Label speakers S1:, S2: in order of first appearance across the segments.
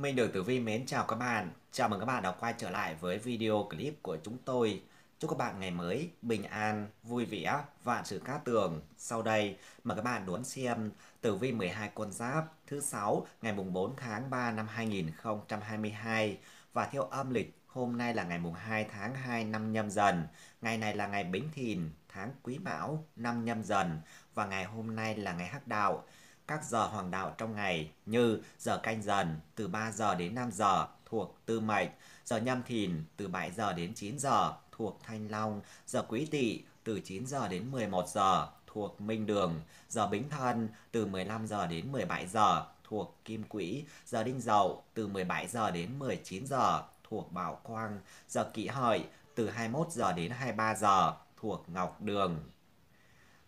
S1: Minh Đường Tử Vi mến chào các bạn. Chào mừng các bạn đã quay trở lại với video clip của chúng tôi. Chúc các bạn ngày mới bình an, vui vẻ, vạn sự cát tường. Sau đây, mời các bạn đón xem Tử Vi 12 con giáp thứ 6 ngày mùng 4 tháng 3 năm 2022 và theo âm lịch hôm nay là ngày mùng 2 tháng 2 năm nhâm dần. Ngày này là ngày Bính Thìn, tháng Quý Mão, năm nhâm dần và ngày hôm nay là ngày Hắc Đạo các giờ hoàng đạo trong ngày như giờ canh dần từ 3 giờ đến 5 giờ thuộc tư mệnh, giờ nhâm thìn từ 7 giờ đến 9 giờ thuộc thanh long, giờ quý tỵ từ 9 giờ đến 11 giờ thuộc minh đường, giờ bính thân từ 15 giờ đến 17 giờ thuộc kim quỹ, giờ đinh dậu từ 17 giờ đến 19 giờ thuộc bảo quang, giờ kỷ hợi từ 21 giờ đến 23 giờ thuộc ngọc đường.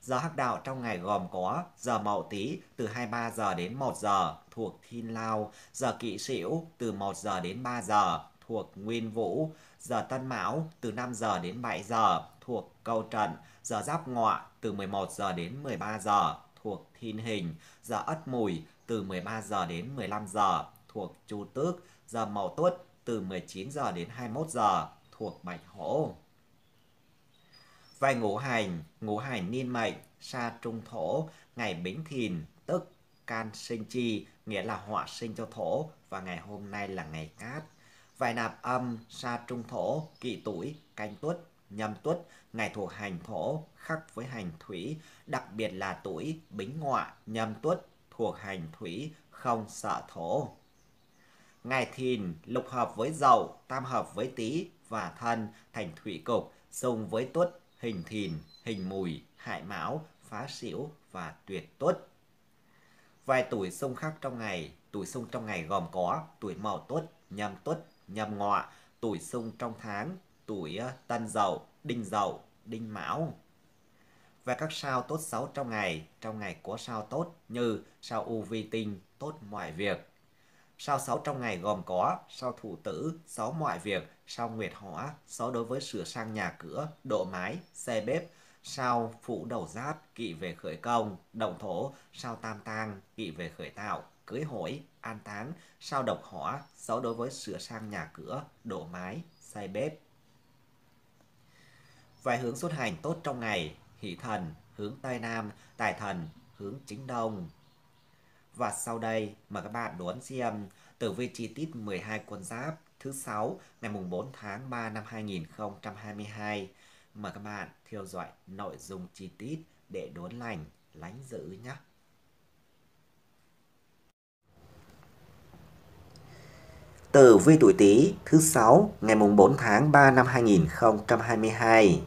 S1: Giờ hắc đạo trong ngày gồm có giờ mậu tý từ 23 giờ đến 1 giờ thuộc Thiên Lao, giờ kỵ sửu từ 1 giờ đến 3 giờ thuộc Nguyên Vũ, giờ Tân Mão từ 5 giờ đến 7 giờ thuộc Câu Trận, giờ Giáp Ngọ từ 11 giờ đến 13 giờ thuộc Thiên Hình, giờ Ất Mùi từ 13 giờ đến 15 giờ thuộc Chu Tước, giờ Mậu Tuất từ 19 giờ đến 21 giờ thuộc Bạch Hổ. Vài ngũ hành, ngũ hành niên mệnh, sa trung thổ, ngày bính thìn, tức can sinh chi, nghĩa là họa sinh cho thổ, và ngày hôm nay là ngày cát. Vài nạp âm, sa trung thổ, kỵ tuổi, canh tuất, nhâm tuất, ngày thuộc hành thổ, khắc với hành thủy, đặc biệt là tuổi bính ngọa, nhâm tuất, thuộc hành thủy, không sợ thổ. Ngày thìn, lục hợp với dậu, tam hợp với tý và thân thành thủy cục, xung với tuất hình thìn, hình mùi, hại mão, phá xỉu và tuyệt tuất. Vài tuổi xung khắc trong ngày, tuổi xung trong ngày gồm có tuổi mậu tuất, nhâm tuất, nhâm ngọ, tuổi xung trong tháng, tuổi ờ, tân dậu, đinh dậu, đinh mão. Và các sao tốt xấu trong ngày, trong ngày có sao tốt như sao u vi tinh, tốt mọi việc, Sao sáu trong ngày gồm có sao thủ tử, sáu mọi việc, sao nguyệt hỏa, sáu đối với sửa sang nhà cửa, độ mái, xe bếp, sao phụ đầu giáp, kỵ về khởi công, động thổ, sao tam tang, kỵ về khởi tạo, cưới hỏi, an táng, sao độc hỏa, sáu đối với sửa sang nhà cửa, độ mái, xây bếp. Vài hướng xuất hành tốt trong ngày, hỷ thần, hướng Tây Nam, tài thần, hướng Chính Đông, và sau đây mời các bạn đón xem tử vi chi tiết 12 con giáp thứ 6 ngày mùng 4 tháng 3 năm 2022. Mời các bạn theo dõi nội dung chi tiết để đốn lành, lánh giữ nhé. Tử vi tuổi Tý thứ 6 ngày mùng 4 tháng 3 năm 2022.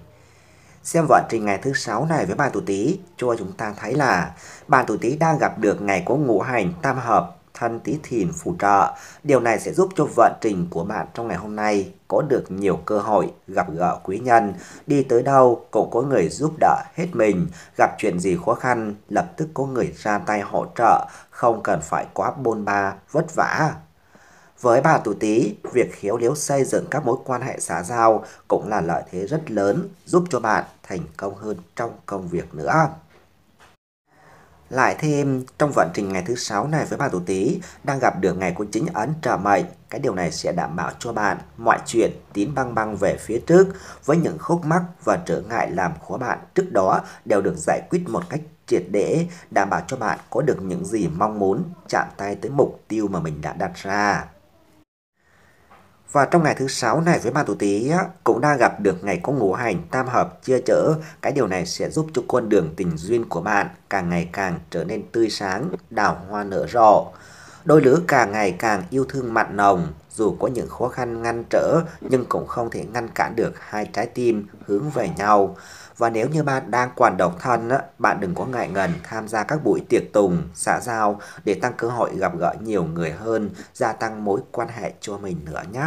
S1: Xem vận trình ngày thứ sáu này với bàn tuổi Tý cho chúng ta thấy là bàn tuổi Tý đang gặp được ngày có ngũ hành tam hợp thân tý thìn phù trợ. Điều này sẽ giúp cho vận trình của bạn trong ngày hôm nay có được nhiều cơ hội gặp gỡ quý nhân, đi tới đâu cũng có người giúp đỡ hết mình, gặp chuyện gì khó khăn lập tức có người ra tay hỗ trợ, không cần phải quá bôn ba, vất vả với bà Tù Tý, việc khiếu léo xây dựng các mối quan hệ xã giao cũng là lợi thế rất lớn giúp cho bạn thành công hơn trong công việc nữa. Lại thêm, trong vận trình ngày thứ sáu này với bà Tù Tý, đang gặp được ngày của chính ấn trở mệnh. Cái điều này sẽ đảm bảo cho bạn mọi chuyện tín băng băng về phía trước với những khúc mắc và trở ngại làm khó bạn trước đó đều được giải quyết một cách triệt để, đảm bảo cho bạn có được những gì mong muốn, chạm tay tới mục tiêu mà mình đã đặt ra. Và trong ngày thứ sáu này với ma tuổi Tý cũng đang gặp được ngày có ngũ hành tam hợp chia chở. Cái điều này sẽ giúp cho con đường tình duyên của bạn càng ngày càng trở nên tươi sáng, đào hoa nở rộ. Đôi lứa càng ngày càng yêu thương mặn nồng, dù có những khó khăn ngăn trở nhưng cũng không thể ngăn cản được hai trái tim hướng về nhau. Và nếu như bạn đang còn độc thân, bạn đừng có ngại ngần tham gia các buổi tiệc tùng, xã giao để tăng cơ hội gặp gỡ nhiều người hơn, gia tăng mối quan hệ cho mình nữa nhé.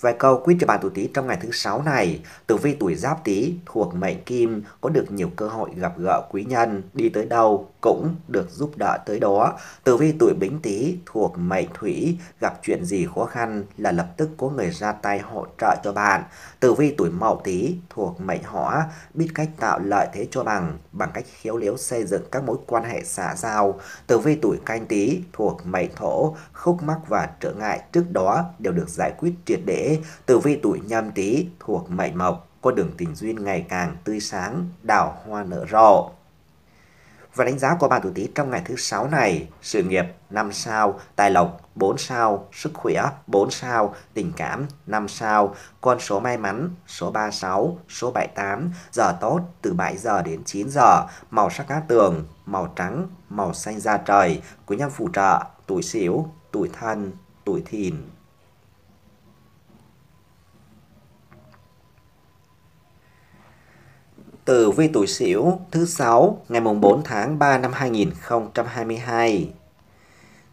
S1: Vài câu quyết cho bạn tuổi Tý trong ngày thứ sáu này, tử vi tuổi Giáp Tý thuộc mệnh Kim có được nhiều cơ hội gặp gỡ quý nhân, đi tới đâu cũng được giúp đỡ tới đó. Tử vi tuổi Bính Tý thuộc mệnh Thủy, gặp chuyện gì khó khăn là lập tức có người ra tay hỗ trợ cho bạn. Tử vi tuổi Mậu Tý thuộc mệnh Hỏa, biết cách tạo lợi thế cho bằng bằng cách khéo léo xây dựng các mối quan hệ xã giao. Tử vi tuổi Canh Tý thuộc mệnh Thổ, khúc mắc và trở ngại trước đó đều được giải quyết triệt để. Tử vi tuổi Nhâm Tý thuộc mệnh Mộc, con đường tình duyên ngày càng tươi sáng, đào hoa nở rộ. Và đánh giá của bạn tuổi Tý trong ngày thứ sáu này, sự nghiệp 5 sao, tài lộc 4 sao, sức khỏe 4 sao, tình cảm 5 sao, con số may mắn số 36, số 78, giờ tốt từ 7 giờ đến 9 giờ, màu sắc cát tường, màu trắng, màu xanh da trời, quý nhân phụ trợ, tuổi xỉu, tuổi thân, tuổi thìn. tử vi tuổi Sửu thứ sáu ngày mùng 4 tháng 3 năm 2022.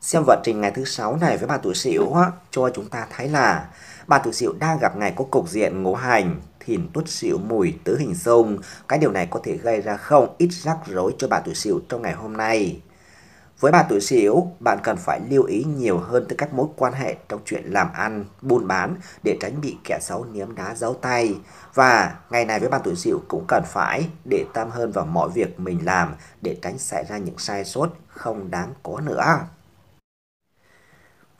S1: Xem vận trình ngày thứ sáu này với bà tuổi Sửu cho chúng ta thấy là bà tuổi Sửu đang gặp ngày có cục diện ngũ hành thìn tuất sửu mùi tứ hình xung. Cái điều này có thể gây ra không ít rắc rối cho bà tuổi Sửu trong ngày hôm nay. Với bà tuổi Sửu, bạn cần phải lưu ý nhiều hơn tới các mối quan hệ trong chuyện làm ăn, buôn bán để tránh bị kẻ xấu niếm đá giấu tay. Và ngày này với bạn tuổi Sửu cũng cần phải để tâm hơn vào mọi việc mình làm để tránh xảy ra những sai sót không đáng có nữa.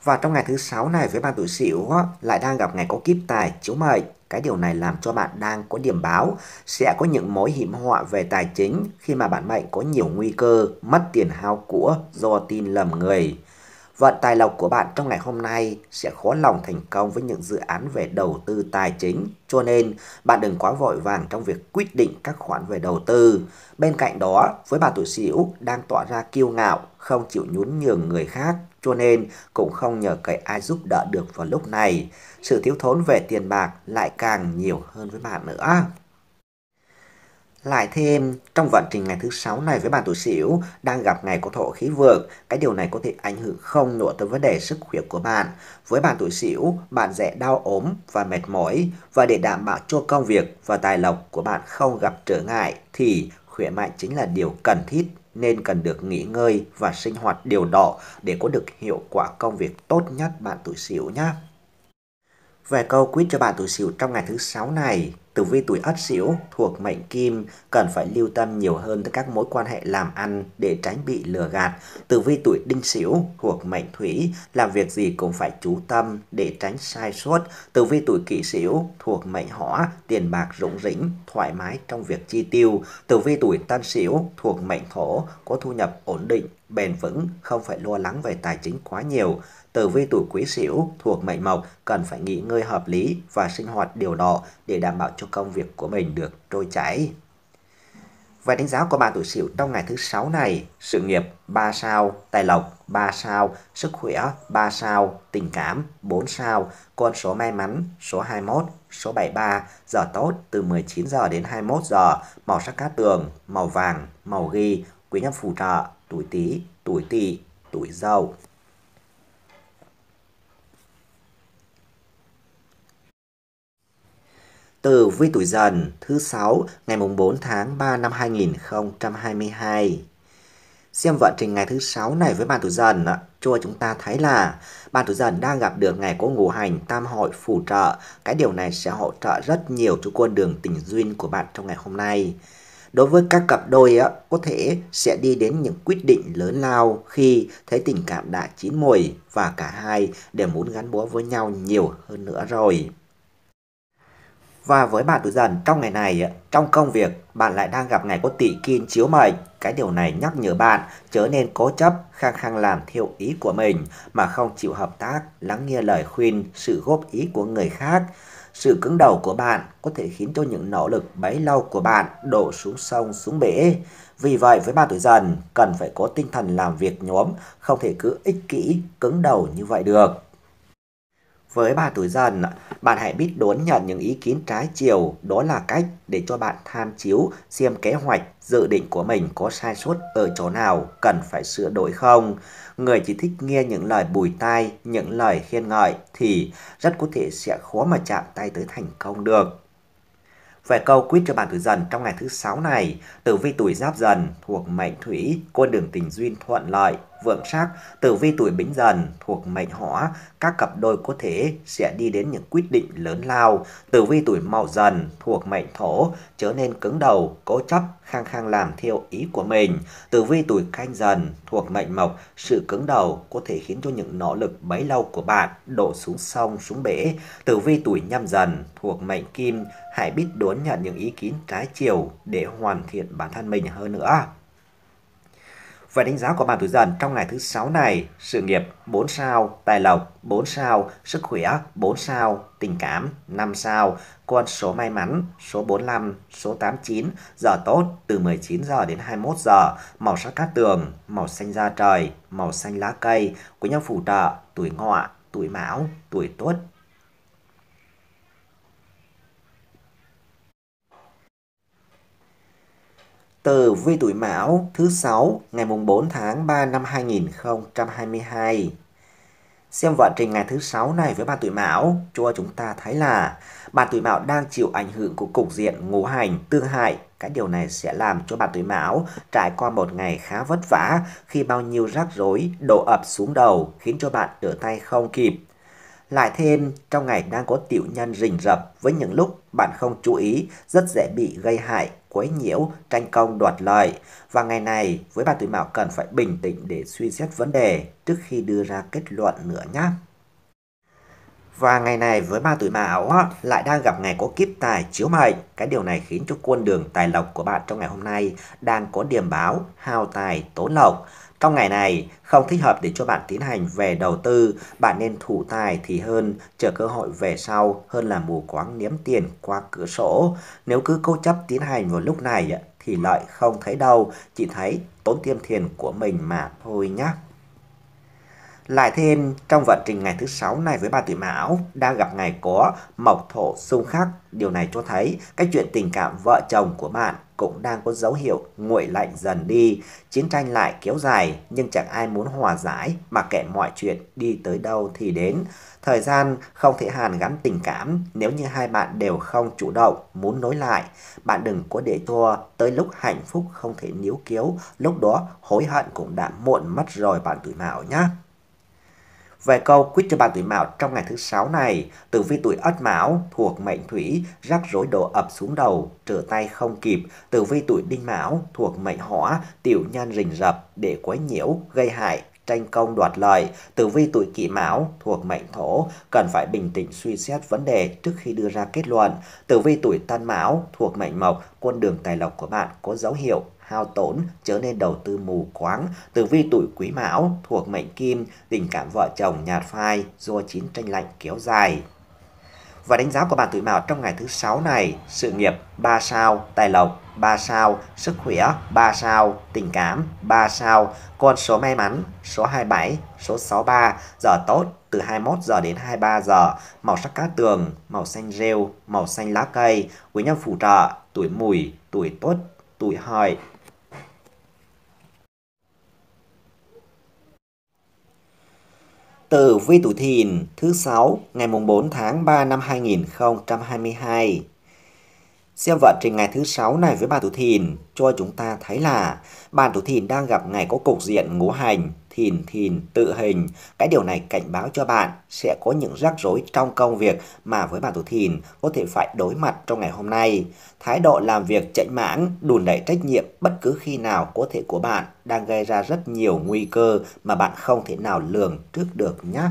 S1: Và trong ngày thứ sáu này với bạn tuổi Sửu lại đang gặp ngày có kiếp tài chiếu mệnh cái điều này làm cho bạn đang có điểm báo sẽ có những mối hiểm họa về tài chính khi mà bản mệnh có nhiều nguy cơ mất tiền hao của do tin lầm người. Vận tài lộc của bạn trong ngày hôm nay sẽ khó lòng thành công với những dự án về đầu tư tài chính, cho nên bạn đừng quá vội vàng trong việc quyết định các khoản về đầu tư. Bên cạnh đó, với bà tuổi Sửu đang tỏa ra kiêu ngạo, không chịu nhún nhường người khác, cho nên cũng không nhờ cậy ai giúp đỡ được vào lúc này sự thiếu thốn về tiền bạc lại càng nhiều hơn với bạn nữa. Lại thêm, trong vận trình ngày thứ sáu này với bạn tuổi Sửu đang gặp ngày có thổ khí vượng, cái điều này có thể ảnh hưởng không nhỏ tới vấn đề sức khỏe của bạn. Với bạn tuổi Sửu, bạn dễ đau ốm và mệt mỏi và để đảm bảo cho công việc và tài lộc của bạn không gặp trở ngại thì khỏe mạnh chính là điều cần thiết nên cần được nghỉ ngơi và sinh hoạt điều độ để có được hiệu quả công việc tốt nhất bạn tuổi Sửu nhé. Vài câu quyết cho bạn tuổi Sửu trong ngày thứ sáu này, tử vi tuổi Ất Sửu thuộc mệnh Kim cần phải lưu tâm nhiều hơn tới các mối quan hệ làm ăn để tránh bị lừa gạt. Tử vi tuổi Đinh Sửu thuộc mệnh Thủy làm việc gì cũng phải chú tâm để tránh sai sót. Tử vi tuổi Kỷ Sửu thuộc mệnh Hỏa tiền bạc rủng rỉnh thoải mái trong việc chi tiêu. Tử vi tuổi Tân Sửu thuộc mệnh Thổ có thu nhập ổn định bền vững, không phải lo lắng về tài chính quá nhiều tử vi tuổi quý sửu thuộc mệnh mộc cần phải nghỉ ngơi hợp lý và sinh hoạt điều độ để đảm bảo cho công việc của mình được trôi chảy. Về đánh giá của bạn tuổi sửu trong ngày thứ sáu này, sự nghiệp 3 sao, tài lộc 3 sao, sức khỏe 3 sao, tình cảm 4 sao, con số may mắn số 21, số 73, giờ tốt từ 19 giờ đến 21 giờ, màu sắc cát tường, màu vàng, màu ghi, quý nhân phù trợ, tuổi tý, tuổi tỵ, tuổi dậu. Tử vi tuổi dần thứ 6 ngày mùng 4 tháng 3 năm 2022. Xem vận trình ngày thứ 6 này với bạn tuổi dần cho chúng ta thấy là bạn tuổi dần đang gặp được ngày có ngũ hành tam hội phù trợ. Cái điều này sẽ hỗ trợ rất nhiều cho con đường tình duyên của bạn trong ngày hôm nay. Đối với các cặp đôi á, có thể sẽ đi đến những quyết định lớn lao khi thấy tình cảm đã chín mùi và cả hai đều muốn gắn bó với nhau nhiều hơn nữa rồi. Và với bạn tuổi dần trong ngày này, trong công việc, bạn lại đang gặp ngày có tỵ kim chiếu mệnh. Cái điều này nhắc nhở bạn chớ nên cố chấp, khăng khăng làm theo ý của mình mà không chịu hợp tác, lắng nghe lời khuyên, sự góp ý của người khác. Sự cứng đầu của bạn có thể khiến cho những nỗ lực bấy lâu của bạn đổ xuống sông, xuống bể. Vì vậy, với bạn tuổi dần, cần phải có tinh thần làm việc nhóm, không thể cứ ích kỷ, cứng đầu như vậy được. Với bà tuổi dần, bạn hãy biết đón nhận những ý kiến trái chiều, đó là cách để cho bạn tham chiếu xem kế hoạch, dự định của mình có sai sót ở chỗ nào, cần phải sửa đổi không. Người chỉ thích nghe những lời bùi tai, những lời khen ngợi thì rất có thể sẽ khó mà chạm tay tới thành công được. Về câu quyết cho bạn tuổi dần trong ngày thứ sáu này, tử vi tuổi giáp dần thuộc mệnh thủy, con đường tình duyên thuận lợi, vượng sắc, tử vi tuổi bính dần thuộc mệnh hỏa, các cặp đôi có thể sẽ đi đến những quyết định lớn lao. Tử vi tuổi mậu dần thuộc mệnh thổ, trở nên cứng đầu, cố chấp, khang khang làm theo ý của mình. Tử vi tuổi canh dần thuộc mệnh mộc, sự cứng đầu có thể khiến cho những nỗ lực bấy lâu của bạn đổ xuống sông, xuống bể. Tử vi tuổi nhâm dần thuộc mệnh kim, hãy biết đón nhận những ý kiến trái chiều để hoàn thiện bản thân mình hơn nữa. Vậy đánh giá của bạn tuổi dần trong ngày thứ 6 này, sự nghiệp 4 sao, tài lộc 4 sao, sức khỏe 4 sao, tình cảm 5 sao, con số may mắn số 45, số 89, giờ tốt từ 19 giờ đến 21 giờ, màu sắc cát tường, màu xanh da trời, màu xanh lá cây, quý nhân phù trợ, tuổi ngọ, tuổi mão, tuổi tuất, từ vi tuổi Mão thứ 6 ngày mùng 4 tháng 3 năm 2022. Xem vận trình ngày thứ 6 này với bạn tuổi Mão, cho chúng ta thấy là bạn tuổi Mão đang chịu ảnh hưởng của cục diện ngũ hành tương hại. Cái điều này sẽ làm cho bạn tuổi Mão trải qua một ngày khá vất vả khi bao nhiêu rắc rối đổ ập xuống đầu khiến cho bạn trở tay không kịp. Lại thêm, trong ngày đang có tiểu nhân rình rập với những lúc bạn không chú ý rất dễ bị gây hại quấy nhiễu, tranh công đoạt lợi. Và ngày này, với bà tuổi mão cần phải bình tĩnh để suy xét vấn đề trước khi đưa ra kết luận nữa nhé. Và ngày này với ba tuổi mão lại đang gặp ngày có kiếp tài chiếu mệnh. Cái điều này khiến cho quân đường tài lộc của bạn trong ngày hôm nay đang có điểm báo hao tài tố lộc. Trong ngày này, không thích hợp để cho bạn tiến hành về đầu tư, bạn nên thủ tài thì hơn, chờ cơ hội về sau hơn là mù quáng niếm tiền qua cửa sổ. Nếu cứ cố chấp tiến hành vào lúc này thì lợi không thấy đâu, chỉ thấy tốn tiêm tiền của mình mà thôi nhé. Lại thêm, trong vận trình ngày thứ sáu này với bà tuổi mão, đang gặp ngày có mộc thổ xung khắc. Điều này cho thấy cái chuyện tình cảm vợ chồng của bạn cũng đang có dấu hiệu nguội lạnh dần đi, chiến tranh lại kéo dài nhưng chẳng ai muốn hòa giải, mà kệ mọi chuyện đi tới đâu thì đến. Thời gian không thể hàn gắn tình cảm nếu như hai bạn đều không chủ động, muốn nối lại. Bạn đừng có để thua tới lúc hạnh phúc không thể níu kéo, lúc đó hối hận cũng đã muộn mất rồi bạn tuổi mạo nhé. Về câu quyết cho bạn tuổi mão trong ngày thứ sáu này, tử vi tuổi ất mão thuộc mệnh thủy, rắc rối đổ ập xuống đầu, trở tay không kịp. Tử vi tuổi đinh mão thuộc mệnh hỏa, tiểu nhân rình rập, để quấy nhiễu, gây hại, tranh công đoạt lợi, tử vi tuổi kỷ mão thuộc mệnh thổ, cần phải bình tĩnh suy xét vấn đề trước khi đưa ra kết luận. Tử vi tuổi tân mão thuộc mệnh mộc, con đường tài lộc của bạn có dấu hiệu hao tốn trở nên đầu tư mù quáng tử vi tuổi quý mão thuộc mệnh kim tình cảm vợ chồng nhạt phai do chiến tranh lạnh kéo dài và đánh giá của bạn tuổi mão trong ngày thứ sáu này sự nghiệp 3 sao tài lộc 3 sao sức khỏe 3 sao tình cảm 3 sao con số may mắn số 27 số 63 giờ tốt từ 21 giờ đến 23 giờ màu sắc cát tường màu xanh rêu màu xanh lá cây quý nhân phù trợ tuổi mùi tuổi tốt tuổi hợi từ vi tuổi thìn thứ 6 ngày mùng 4 tháng 3 năm 2022. Xem vận trình ngày thứ 6 này với bà tuổi thìn cho chúng ta thấy là bạn tuổi thìn đang gặp ngày có cục diện ngũ hành thìn thìn tự hình. Cái điều này cảnh báo cho bạn sẽ có những rắc rối trong công việc mà với bạn tuổi thìn có thể phải đối mặt trong ngày hôm nay. Thái độ làm việc chạy mãng, đùn đẩy trách nhiệm bất cứ khi nào có thể của bạn đang gây ra rất nhiều nguy cơ mà bạn không thể nào lường trước được nhé.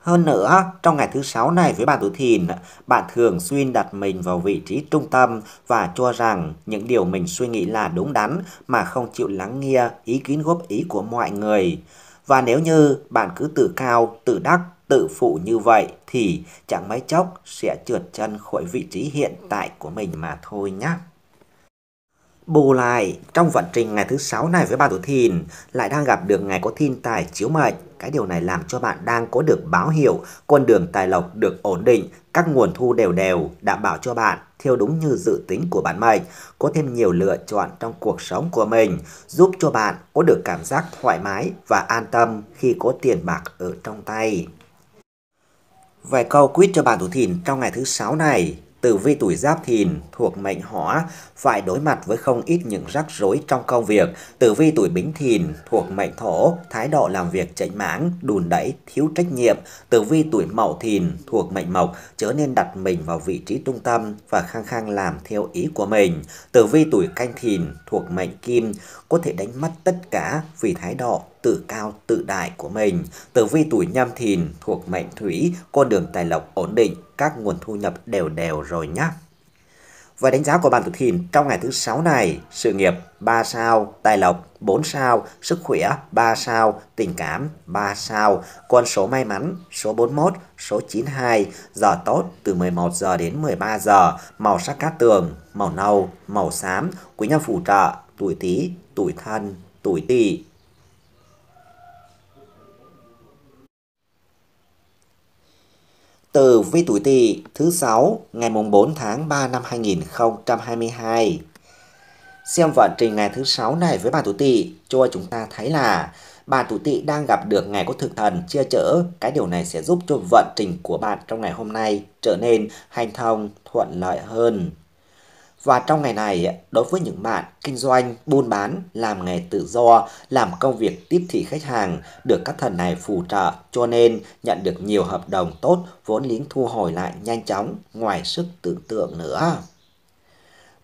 S1: Hơn nữa, trong ngày thứ sáu này với bạn tuổi thìn, bạn thường xuyên đặt mình vào vị trí trung tâm và cho rằng những điều mình suy nghĩ là đúng đắn mà không chịu lắng nghe ý kiến góp ý của mọi người. Và nếu như bạn cứ tự cao, tự đắc, tự phụ như vậy thì chẳng mấy chốc sẽ trượt chân khỏi vị trí hiện tại của mình mà thôi nhé. Bù lại, trong vận trình ngày thứ sáu này với bà tuổi thìn, lại đang gặp được ngày có thiên tài chiếu mệnh. Cái điều này làm cho bạn đang có được báo hiệu, con đường tài lộc được ổn định, các nguồn thu đều đều, đảm bảo cho bạn theo đúng như dự tính của bản mệnh, có thêm nhiều lựa chọn trong cuộc sống của mình, giúp cho bạn có được cảm giác thoải mái và an tâm khi có tiền bạc ở trong tay. Vài câu quyết cho bạn tuổi thìn trong ngày thứ sáu này. Tử vi tuổi Giáp Thìn thuộc mệnh Hỏa phải đối mặt với không ít những rắc rối trong công việc. Tử vi tuổi Bính Thìn thuộc mệnh Thổ, thái độ làm việc chảnh mãng, đùn đẩy, thiếu trách nhiệm. Tử vi tuổi Mậu Thìn thuộc mệnh Mộc, chớ nên đặt mình vào vị trí trung tâm và khăng khăng làm theo ý của mình. Tử vi tuổi Canh Thìn thuộc mệnh Kim, có thể đánh mất tất cả vì thái độ tự cao tự đại của mình. Tử vi tuổi nhâm thìn thuộc mệnh thủy, con đường tài lộc ổn định, các nguồn thu nhập đều đều rồi nhé. Và đánh giá của bạn tuổi thìn trong ngày thứ sáu này, sự nghiệp 3 sao, tài lộc 4 sao, sức khỏe 3 sao, tình cảm 3 sao, con số may mắn số 41, số 92, giờ tốt từ 11 giờ đến 13 giờ, màu sắc cát tường, màu nâu, màu xám, quý nhân phù trợ, tuổi Tý, tuổi Thân, tuổi Tỵ. từ vi tuổi Tỵ thứ sáu ngày mùng 4 tháng 3 năm 2022. Xem vận trình ngày thứ sáu này với bà tuổi Tỵ cho chúng ta thấy là bà tuổi Tỵ đang gặp được ngày có thực thần chia chở, cái điều này sẽ giúp cho vận trình của bạn trong ngày hôm nay trở nên hanh thông, thuận lợi hơn. Và trong ngày này, đối với những bạn kinh doanh, buôn bán, làm nghề tự do, làm công việc tiếp thị khách hàng được các thần này phù trợ cho nên nhận được nhiều hợp đồng tốt vốn liếng thu hồi lại nhanh chóng, ngoài sức tưởng tượng nữa.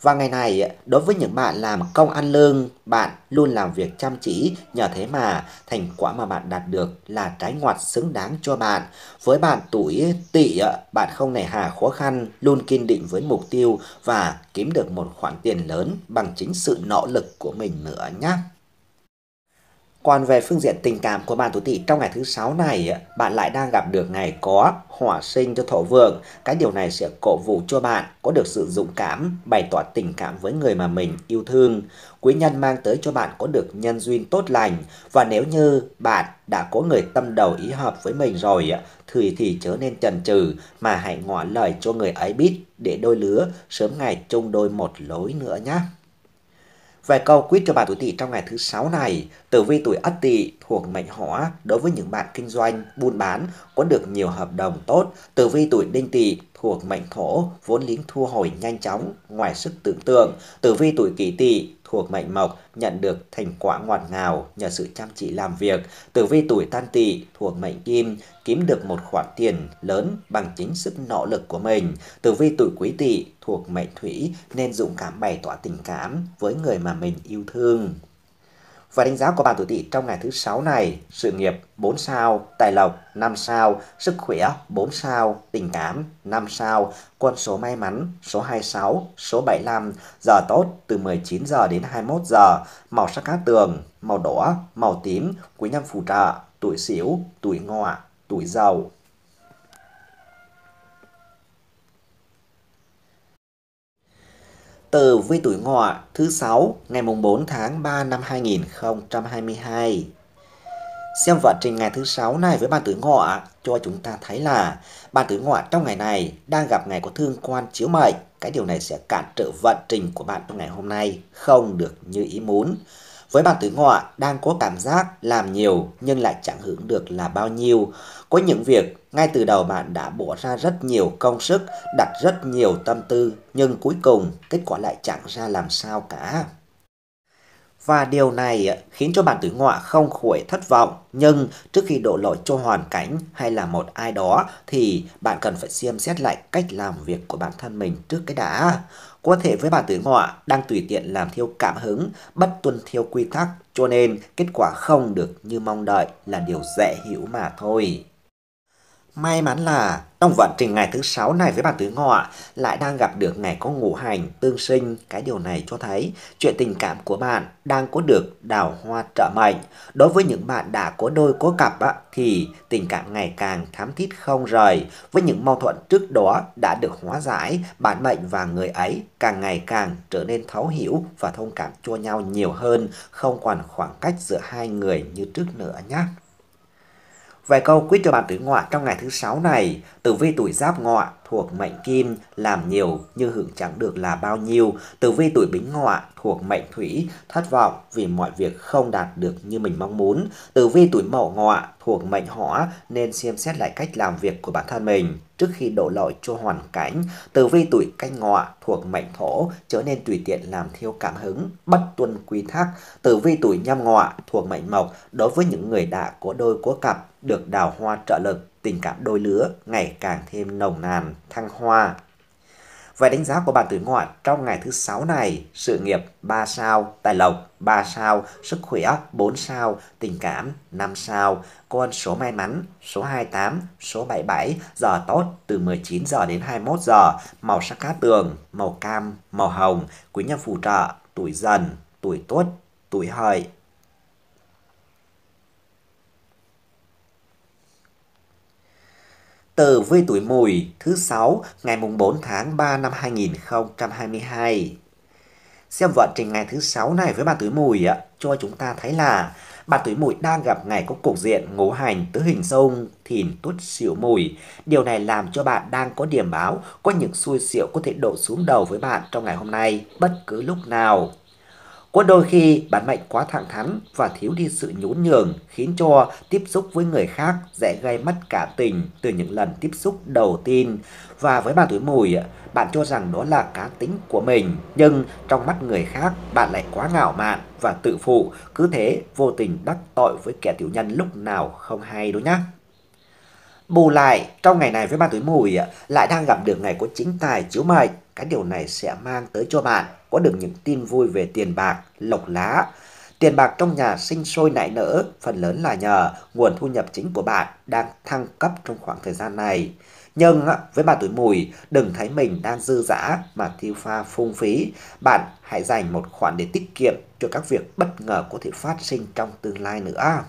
S1: Và ngày này, đối với những bạn làm công ăn lương, bạn luôn làm việc chăm chỉ, nhờ thế mà thành quả mà bạn đạt được là trái ngoặt xứng đáng cho bạn. Với bạn tuổi tỵ, bạn không nề hà khó khăn, luôn kiên định với mục tiêu và kiếm được một khoản tiền lớn bằng chính sự nỗ lực của mình nữa nhé. Còn về phương diện tình cảm của bạn tuổi tỵ trong ngày thứ sáu này, bạn lại đang gặp được ngày có hỏa sinh cho thổ vượng. Cái điều này sẽ cổ vũ cho bạn có được sự dũng cảm, bày tỏ tình cảm với người mà mình yêu thương. Quý nhân mang tới cho bạn có được nhân duyên tốt lành và nếu như bạn đã có người tâm đầu ý hợp với mình rồi thì thì chớ nên chần chừ mà hãy ngỏ lời cho người ấy biết để đôi lứa sớm ngày chung đôi một lối nữa nhé. Vài câu quyết cho bà tuổi tỵ trong ngày thứ sáu này, tử vi tuổi ất tỵ thuộc mệnh hỏa đối với những bạn kinh doanh, buôn bán có được nhiều hợp đồng tốt. Tử vi tuổi đinh tỵ thuộc mệnh thổ vốn liếng thu hồi nhanh chóng ngoài sức tưởng tượng. Tử vi tuổi kỷ tỵ thuộc mệnh Mộc nhận được thành quả ngọt ngào nhờ sự chăm chỉ làm việc. Tử vi tuổi Tan Tỵ thuộc mệnh Kim kiếm được một khoản tiền lớn bằng chính sức nỗ lực của mình. Tử vi tuổi Quý Tỵ thuộc Mệnh Thủy nên dũng cảm bày tỏ tình cảm với người mà mình yêu thương. Và đánh giá của bạn tuổi Tỵ trong ngày thứ sáu này, sự nghiệp 4 sao, tài lộc 5 sao, sức khỏe 4 sao, tình cảm 5 sao, con số may mắn số 26, số 75, giờ tốt từ 19 giờ đến 21 giờ, màu sắc cát tường, màu đỏ, màu tím, quý nhân phù trợ, tuổi xỉu tuổi ngọ, tuổi dậu. tờ Vi Tuổi Ngọ thứ 6 ngày mùng 4 tháng 3 năm 2022. Xem vận trình ngày thứ 6 này với bạn tuổi ngọ cho chúng ta thấy là bạn tuổi ngọ trong ngày này đang gặp ngày có thương quan chiếu mệnh. Cái điều này sẽ cản trở vận trình của bạn trong ngày hôm nay không được như ý muốn. Với bạn tuổi ngọ đang có cảm giác làm nhiều nhưng lại chẳng hưởng được là bao nhiêu. Có những việc ngay từ đầu bạn đã bỏ ra rất nhiều công sức, đặt rất nhiều tâm tư nhưng cuối cùng kết quả lại chẳng ra làm sao cả. Và điều này khiến cho bạn tuổi ngọ không khỏi thất vọng. Nhưng trước khi đổ lỗi cho hoàn cảnh hay là một ai đó thì bạn cần phải xem xét lại cách làm việc của bản thân mình trước cái đã. Quan hệ với bà tử ngọa đang tùy tiện làm Thiêu cảm hứng, bất tuân theo quy tắc, cho nên kết quả không được như mong đợi là điều dễ hiểu mà thôi. May mắn là trong vận trình ngày thứ sáu này với bạn tứ ngọ lại đang gặp được ngày có ngũ hành tương sinh. Cái điều này cho thấy chuyện tình cảm của bạn đang có được đào hoa trợ mệnh. Đối với những bạn đã có đôi có cặp á, thì tình cảm ngày càng thám thiết không rời. Với những mâu thuẫn trước đó đã được hóa giải, bạn mệnh và người ấy càng ngày càng trở nên thấu hiểu và thông cảm cho nhau nhiều hơn, không còn khoảng cách giữa hai người như trước nữa nhé. Vài câu quyết cho bạn tử ngọa trong ngày thứ sáu này, tử vi tuổi giáp ngọa thuộc mệnh kim làm nhiều nhưng hưởng chẳng được là bao nhiêu. Tử vi tuổi bính ngọ thuộc mệnh thủy thất vọng vì mọi việc không đạt được như mình mong muốn. Tử vi tuổi mậu ngọ thuộc mệnh hỏa nên xem xét lại cách làm việc của bản thân mình trước khi đổ lỗi cho hoàn cảnh. Tử vi tuổi canh ngọ thuộc mệnh thổ trở nên tùy tiện làm thiêu cảm hứng, bất tuân quy tắc. Tử vi tuổi nhâm ngọ thuộc mệnh mộc đối với những người đã có đôi có cặp được đào hoa trợ lực tình cảm đôi lứa ngày càng thêm nồng nàn, thăng hoa. Vậy đánh giá của bạn tuổi ngọ trong ngày thứ sáu này, sự nghiệp 3 sao, tài lộc 3 sao, sức khỏe 4 sao, tình cảm 5 sao, con số may mắn số 28, số 77, giờ tốt từ 19 giờ đến 21 giờ, màu sắc cá tường, màu cam, màu hồng, quý nhân phù trợ, tuổi dần, tuổi tuất, tuổi hợi, tờ Vê Tuổi Mùi thứ sáu ngày mùng 4 tháng 3 năm 2022. Xem vận trình ngày thứ sáu này với bạn Tuổi Mùi ạ, cho chúng ta thấy là bạn Tuổi Mùi đang gặp ngày có cục diện ngũ hành tứ hình sông thìn tuất xỉu mùi. Điều này làm cho bạn đang có điểm báo có những xui xỉu có thể đổ xuống đầu với bạn trong ngày hôm nay bất cứ lúc nào. Có đôi khi bạn mệnh quá thẳng thắn và thiếu đi sự nhún nhường khiến cho tiếp xúc với người khác dễ gây mất cả tình từ những lần tiếp xúc đầu tiên. Và với bạn tuổi mùi, bạn cho rằng đó là cá tính của mình, nhưng trong mắt người khác bạn lại quá ngạo mạn và tự phụ, cứ thế vô tình đắc tội với kẻ tiểu nhân lúc nào không hay đúng nhá. Bù lại, trong ngày này với ma tuổi mùi lại đang gặp được ngày có chính tài chiếu mệnh. Cái điều này sẽ mang tới cho bạn có được những tin vui về tiền bạc, lộc lá. Tiền bạc trong nhà sinh sôi nảy nở, phần lớn là nhờ nguồn thu nhập chính của bạn đang thăng cấp trong khoảng thời gian này. Nhưng với bà tuổi mùi, đừng thấy mình đang dư dã mà tiêu pha phung phí. Bạn hãy dành một khoản để tiết kiệm cho các việc bất ngờ có thể phát sinh trong tương lai nữa.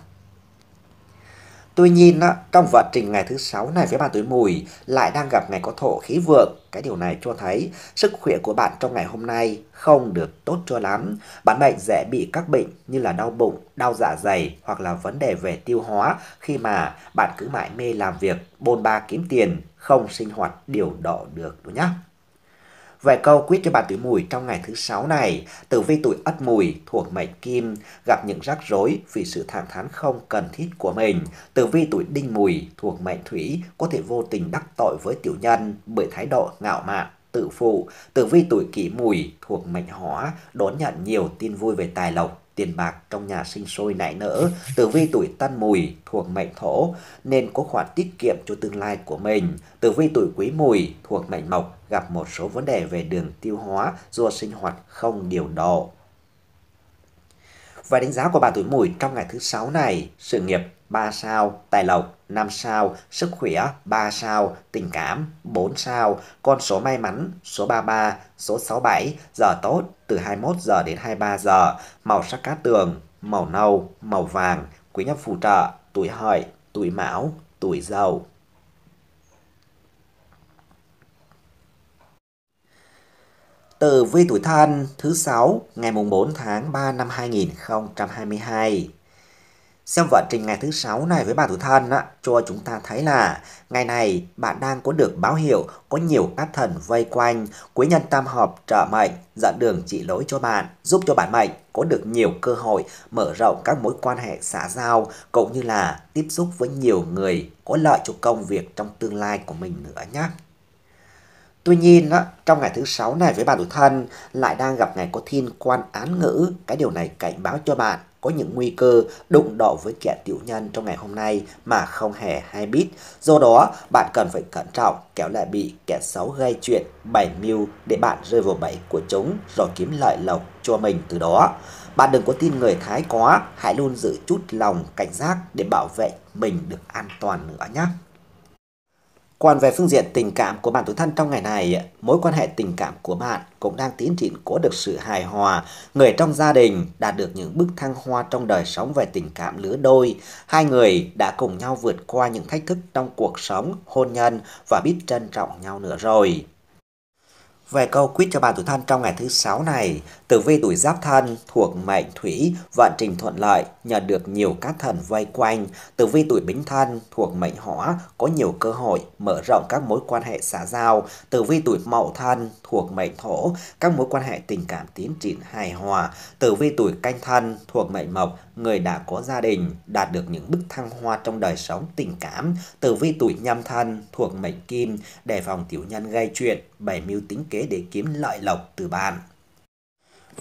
S1: Tuy nhiên, trong vận trình ngày thứ sáu này với bạn tuổi mùi lại đang gặp ngày có thổ khí vượng. Cái điều này cho thấy sức khỏe của bạn trong ngày hôm nay không được tốt cho lắm. Bạn bệnh dễ bị các bệnh như là đau bụng, đau dạ dày hoặc là vấn đề về tiêu hóa khi mà bạn cứ mãi mê làm việc, bôn ba kiếm tiền, không sinh hoạt điều độ được đúng nhá. Vài câu quyết cho bà tuổi mùi trong ngày thứ sáu này, tử vi tuổi ất mùi thuộc mệnh kim, gặp những rắc rối vì sự thẳng thắn không cần thiết của mình. Tử vi tuổi đinh mùi thuộc mệnh thủy có thể vô tình đắc tội với tiểu nhân bởi thái độ ngạo mạn, tự phụ. Tử vi tuổi kỷ mùi thuộc mệnh hỏa đón nhận nhiều tin vui về tài lộc tiền bạc trong nhà sinh sôi nảy nở, tử vi tuổi tân mùi thuộc mệnh thổ nên có khoản tiết kiệm cho tương lai của mình. Tử vi tuổi quý mùi thuộc mệnh mộc gặp một số vấn đề về đường tiêu hóa do sinh hoạt không điều độ. Và đánh giá của bạn tuổi mùi trong ngày thứ sáu này, sự nghiệp 3 sao, tài lộc 5 sao, sức khỏe 3 sao, tình cảm 4 sao, con số may mắn số 33, số 67, giờ tốt từ 21 giờ đến 23 giờ, màu sắc cát tường, màu nâu, màu vàng, quý nhân phù trợ, tuổi hợi, tuổi mão, tuổi dậu. từ vi tuổi thân thứ 6 ngày mùng 4 tháng 3 năm 2022 Xem vận trình ngày thứ sáu này với bạn tuổi thân á, cho chúng ta thấy là ngày này bạn đang có được báo hiệu có nhiều các thần vây quanh, quý nhân tam hợp trợ mệnh, dẫn đường chỉ lối cho bạn, giúp cho bạn mệnh có được nhiều cơ hội mở rộng các mối quan hệ xã giao cũng như là tiếp xúc với nhiều người có lợi cho công việc trong tương lai của mình nữa nhé. Tuy nhiên, á, trong ngày thứ sáu này với bạn tuổi thân lại đang gặp ngày có thiên quan án ngữ. Cái điều này cảnh báo cho bạn có những nguy cơ đụng độ với kẻ tiểu nhân trong ngày hôm nay mà không hề hay biết. Do đó, bạn cần phải cẩn trọng, kéo lại bị kẻ xấu gây chuyện, bày mưu để bạn rơi vào bẫy của chúng rồi kiếm lợi lộc cho mình từ đó. Bạn đừng có tin người Thái quá, hãy luôn giữ chút lòng cảnh giác để bảo vệ mình được an toàn nữa nhé. Còn về phương diện tình cảm của bạn tuổi thân trong ngày này, mối quan hệ tình cảm của bạn cũng đang tiến triển có được sự hài hòa, người trong gia đình đạt được những bước thăng hoa trong đời sống về tình cảm lứa đôi, hai người đã cùng nhau vượt qua những thách thức trong cuộc sống, hôn nhân và biết trân trọng nhau nữa rồi. Về câu quyết cho bạn tuổi thân trong ngày thứ sáu này, tử vi tuổi giáp thân thuộc mệnh thủy, vận trình thuận lợi, nhận được nhiều các thần vây quanh. Tử vi tuổi bính thân thuộc mệnh hỏa, có nhiều cơ hội mở rộng các mối quan hệ xã giao. Tử vi tuổi mậu thân thuộc mệnh thổ, các mối quan hệ tình cảm tiến triển hài hòa. Tử vi tuổi canh thân thuộc mệnh mộc, người đã có gia đình, đạt được những bức thăng hoa trong đời sống tình cảm. Tử vi tuổi nhâm thân thuộc mệnh kim, đề phòng tiểu nhân gây chuyện, bày mưu tính kế kế để kiếm lợi lộc từ bạn.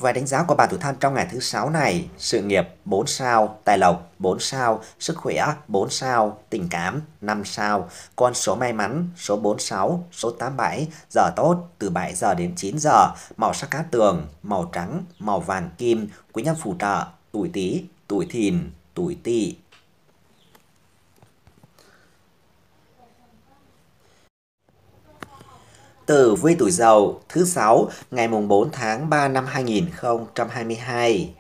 S1: Vài đánh giá của bạn tuổi than trong ngày thứ sáu này, sự nghiệp 4 sao, tài lộc 4 sao, sức khỏe 4 sao, tình cảm 5 sao, con số may mắn số 46, số 87, giờ tốt từ 7 giờ đến 9 giờ, màu sắc cá tường, màu trắng, màu vàng kim, quý nhân phù trợ, tuổi tý, tuổi thìn, tuổi tỵ. Tử vi tuổi Dậu thứ sáu ngày mùng 4 tháng 3 năm 2022.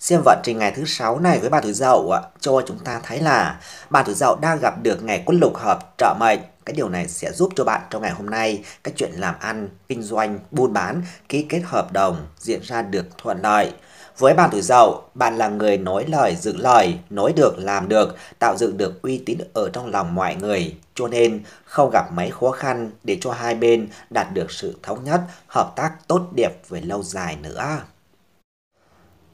S1: Xem vận trình ngày thứ sáu này với bà tuổi Dậu ạ, cho chúng ta thấy là bà tuổi Dậu đang gặp được ngày quân lục hợp trợ mệnh. Cái điều này sẽ giúp cho bạn trong ngày hôm nay các chuyện làm ăn, kinh doanh, buôn bán, ký kết hợp đồng diễn ra được thuận lợi. Với bạn tuổi dậu, bạn là người nói lời giữ lời, nói được làm được, tạo dựng được uy tín ở trong lòng mọi người. Cho nên không gặp mấy khó khăn để cho hai bên đạt được sự thống nhất, hợp tác tốt đẹp về lâu dài nữa.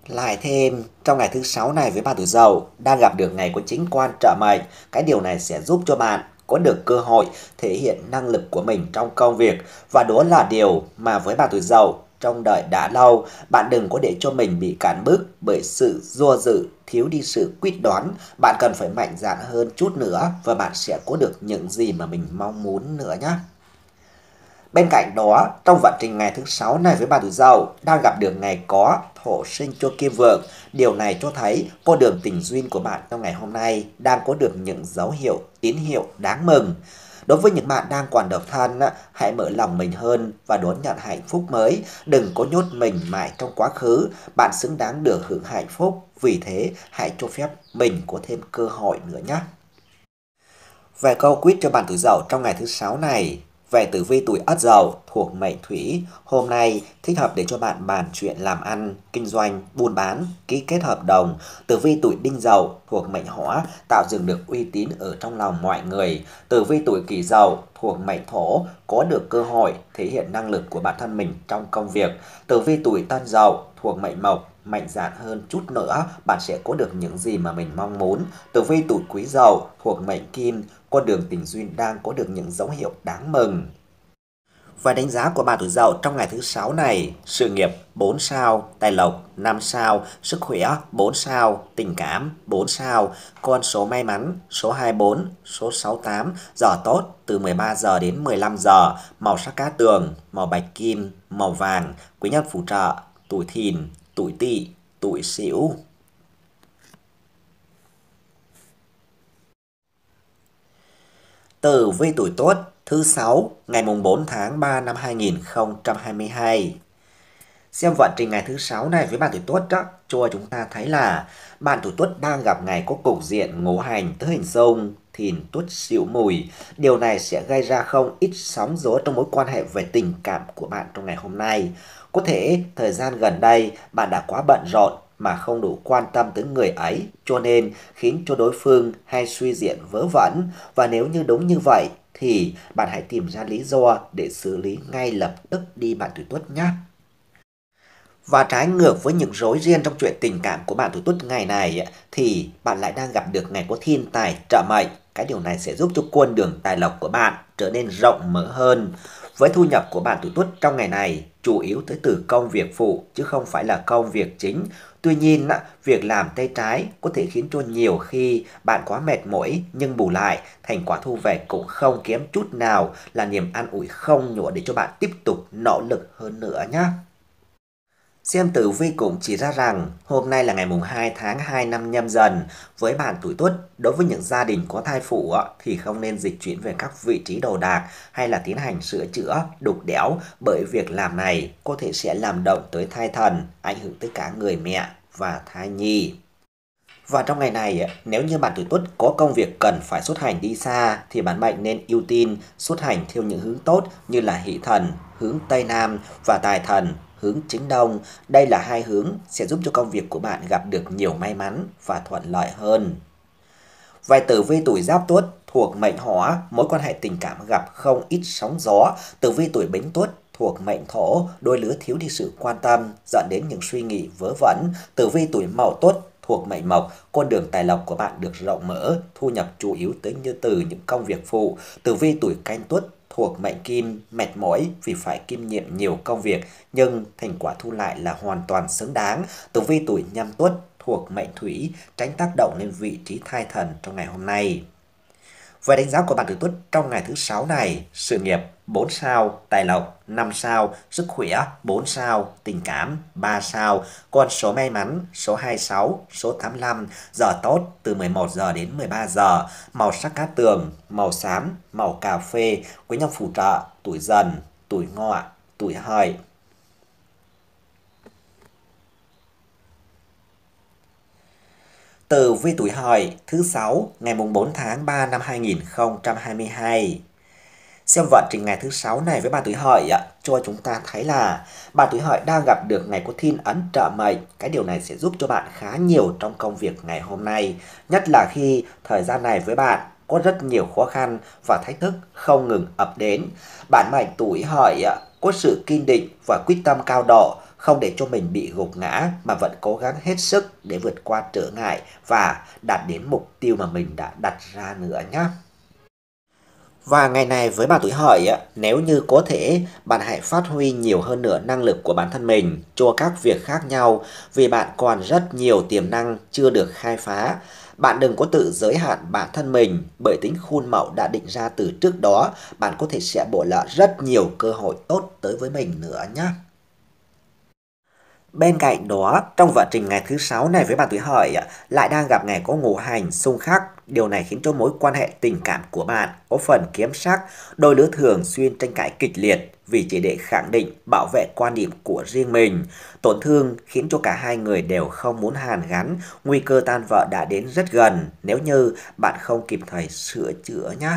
S1: Lại thêm, trong ngày thứ sáu này với bạn tuổi dậu, đang gặp được ngày của chính quan trợ mệnh. Cái điều này sẽ giúp cho bạn có được cơ hội thể hiện năng lực của mình trong công việc và đó là điều mà với bạn tuổi dậu trong đời đã lâu, bạn đừng có để cho mình bị cản bước bởi sự do dự, thiếu đi sự quyết đoán. Bạn cần phải mạnh dạn hơn chút nữa và bạn sẽ có được những gì mà mình mong muốn nữa nhé. Bên cạnh đó, trong vận trình ngày thứ sáu này với bà tuổi Dậu đang gặp được ngày có thổ sinh cho kim vượng. Điều này cho thấy con đường tình duyên của bạn trong ngày hôm nay đang có được những dấu hiệu, tín hiệu đáng mừng. Đối với những bạn đang còn độc thân, hãy mở lòng mình hơn và đón nhận hạnh phúc mới. Đừng có nhốt mình mãi trong quá khứ. Bạn xứng đáng được hưởng hạnh phúc. Vì thế, hãy cho phép mình có thêm cơ hội nữa nhé. Về câu quyết cho bạn tuổi dậu trong ngày thứ sáu này, về tử vi tuổi Ất Dậu thuộc mệnh Thủy, hôm nay thích hợp để cho bạn bàn chuyện làm ăn, kinh doanh, buôn bán, ký kết hợp đồng. Tử vi tuổi Đinh Dậu thuộc mệnh Hỏa tạo dựng được uy tín ở trong lòng mọi người. Tử vi tuổi Kỷ Dậu thuộc mệnh Thổ có được cơ hội thể hiện năng lực của bản thân mình trong công việc. Tử vi tuổi Tân Dậu thuộc mệnh Mộc mạnh dạn hơn chút nữa, bạn sẽ có được những gì mà mình mong muốn. Tử vi tuổi Quý Dậu thuộc mệnh Kim con đường tình duyên đang có được những dấu hiệu đáng mừng. Và đánh giá của bà tuổi dậu trong ngày thứ sáu này, sự nghiệp 4 sao, tài lộc 5 sao, sức khỏe 4 sao, tình cảm 4 sao, con số may mắn số 24, số 68, giờ tốt từ 13 giờ đến 15 giờ, màu sắc cá tường, màu bạch kim, màu vàng, quý nhân phù trợ, tuổi thìn, tuổi tỵ, tuổi sửu. Tử vi tuổi Tuất thứ 6 ngày mùng 4 tháng 3 năm 2022. Xem vận trình ngày thứ 6 này với bạn tuổi Tuất đó, cho chúng ta thấy là bạn tuổi Tuất đang gặp ngày có cục diện ngũ hành tứ hình xung thìn tuất xỉu mùi. Điều này sẽ gây ra không ít sóng gió trong mối quan hệ về tình cảm của bạn trong ngày hôm nay. Có thể thời gian gần đây bạn đã quá bận rộn mà không đủ quan tâm tới người ấy, cho nên khiến cho đối phương hay suy diễn vớ vẩn và nếu như đúng như vậy thì bạn hãy tìm ra lý do để xử lý ngay lập tức đi bạn tuổi tuất nhé. Và trái ngược với những rối ren trong chuyện tình cảm của bạn tuổi tuất ngày này thì bạn lại đang gặp được ngày có thiên tài trợ mệnh. Cái điều này sẽ giúp cho quân đường tài lộc của bạn trở nên rộng mở hơn với thu nhập của bạn tuổi tuất trong ngày này chủ yếu tới từ công việc phụ chứ không phải là công việc chính. Tuy nhiên, việc làm tay trái có thể khiến cho nhiều khi bạn quá mệt mỏi nhưng bù lại, thành quả thu về cũng không kém chút nào là niềm an ủi không nhủa để cho bạn tiếp tục nỗ lực hơn nữa nhé. Xem tử vi cũng chỉ ra rằng hôm nay là ngày mùng 2 tháng 2 năm nhâm dần. Với bạn tuổi tuất, đối với những gia đình có thai phụ thì không nên dịch chuyển về các vị trí đồ đạc hay là tiến hành sửa chữa, đục đẽo bởi việc làm này có thể sẽ làm động tới thai thần, ảnh hưởng tới cả người mẹ và thai nhi. Và trong ngày này, nếu như bạn tuổi tuất có công việc cần phải xuất hành đi xa thì bạn mệnh nên ưu tiên xuất hành theo những hướng tốt như là hỷ thần, hướng Tây Nam và tài thần hướng chính đông. Đây là hai hướng sẽ giúp cho công việc của bạn gặp được nhiều may mắn và thuận lợi hơn. Vài tử vi tuổi giáp tuất thuộc mệnh hỏa, mối quan hệ tình cảm gặp không ít sóng gió. Tử vi tuổi bính tuất thuộc mệnh thổ, đôi lứa thiếu đi sự quan tâm, dẫn đến những suy nghĩ vớ vẩn. Tử vi tuổi mậu tuất thuộc mệnh mộc, con đường tài lộc của bạn được rộng mở, thu nhập chủ yếu tới như từ những công việc phụ. Tử vi tuổi canh tuất thuộc mệnh kim mệt mỏi vì phải kim nhiệm nhiều công việc nhưng thành quả thu lại là hoàn toàn xứng đáng. Tử vi tuổi nhâm tuất thuộc mệnh thủy tránh tác động lên vị trí thai thần trong ngày hôm nay. Về đánh giá của bạn tử tuất trong ngày thứ sáu này, sự nghiệp 4 sao, tài lộc 5 sao, sức khỏe 4 sao, tình cảm 3 sao, con số may mắn số 26, số 85, giờ tốt từ 11 giờ đến 13 giờ, màu sắc cát tường, màu xám, màu cà phê, quý nhân phù trợ, tuổi dần, tuổi ngọ, tuổi hợi. Từ vi tuổi hợi thứ sáu ngày mùng 4 tháng 3 năm 2022. Xem vận trình ngày thứ sáu này với bà tuổi hợi ạ, cho chúng ta thấy là bà tuổi hợi đang gặp được ngày có thiên ấn trợ mệnh. Cái điều này sẽ giúp cho bạn khá nhiều trong công việc ngày hôm nay, nhất là khi thời gian này với bạn có rất nhiều khó khăn và thách thức không ngừng ập đến. bạn mệnh tuổi hợi có sự kiên định và quyết tâm cao độ, không để cho mình bị gục ngã mà vẫn cố gắng hết sức để vượt qua trở ngại và đạt đến mục tiêu mà mình đã đặt ra nữa nhé. Và ngày này với bạn tuổi hợi, nếu như có thể, bạn hãy phát huy nhiều hơn nữa năng lực của bản thân mình cho các việc khác nhau vì bạn còn rất nhiều tiềm năng chưa được khai phá bạn đừng có tự giới hạn bản thân mình bởi tính khuôn mẫu đã định ra từ trước đó, bạn có thể sẽ bỏ lỡ rất nhiều cơ hội tốt tới với mình nữa nhé. Bên cạnh đó, trong vận trình ngày thứ sáu này với bạn tuổi hợi lại đang gặp ngày có ngũ hành xung khắc. Điều này khiến cho mối quan hệ tình cảm của bạn có phần kiếm sắc, đôi lứa thường xuyên tranh cãi kịch liệt vì chỉ để khẳng định bảo vệ quan điểm của riêng mình. Tổn thương khiến cho cả hai người đều không muốn hàn gắn, nguy cơ tan vỡ đã đến rất gần nếu như bạn không kịp thời sửa chữa nhé.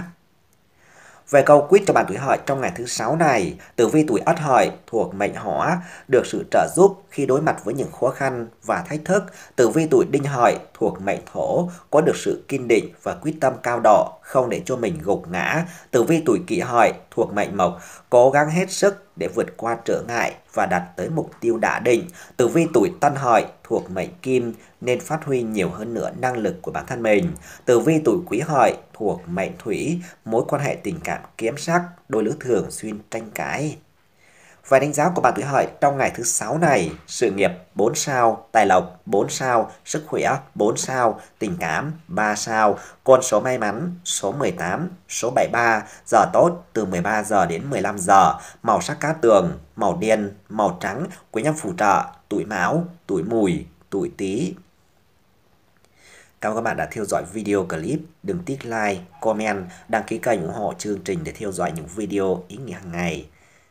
S1: Về câu quyết cho bạn tuổi hợi trong ngày thứ sáu này, tử vi tuổi ất hợi thuộc mệnh hỏa được sự trợ giúp khi đối mặt với những khó khăn và thách thức, tử vi tuổi đinh hợi thuộc mệnh thổ có được sự kiên định và quyết tâm cao độ, không để cho mình gục ngã. Tử vi tuổi kỷ hợi thuộc mệnh mộc cố gắng hết sức để vượt qua trở ngại và đạt tới mục tiêu đã định. Tử vi tuổi tân hợi thuộc mệnh kim nên phát huy nhiều hơn nữa năng lực của bản thân mình. Tử vi tuổi quý hợi thuộc mệnh thủy, mối quan hệ tình cảm kiếm sắc, đôi lứa thường xuyên tranh cãi. Và đánh giá của bạn tuổi hợi trong ngày thứ sáu này, sự nghiệp 4 sao, tài lộc 4 sao, sức khỏe 4 sao, tình cảm 3 sao, con số may mắn số 18, số 73, giờ tốt từ 13 giờ đến 15 giờ, màu sắc cát tường, màu đen, màu trắng, quý nhân phù trợ, tuổi mão, tuổi mùi, tuổi tý. Cảm ơn các bạn đã theo dõi video clip. Đừng tích like, comment, đăng ký kênh ủng hộ chương trình để theo dõi những video ý nghĩa hàng ngày.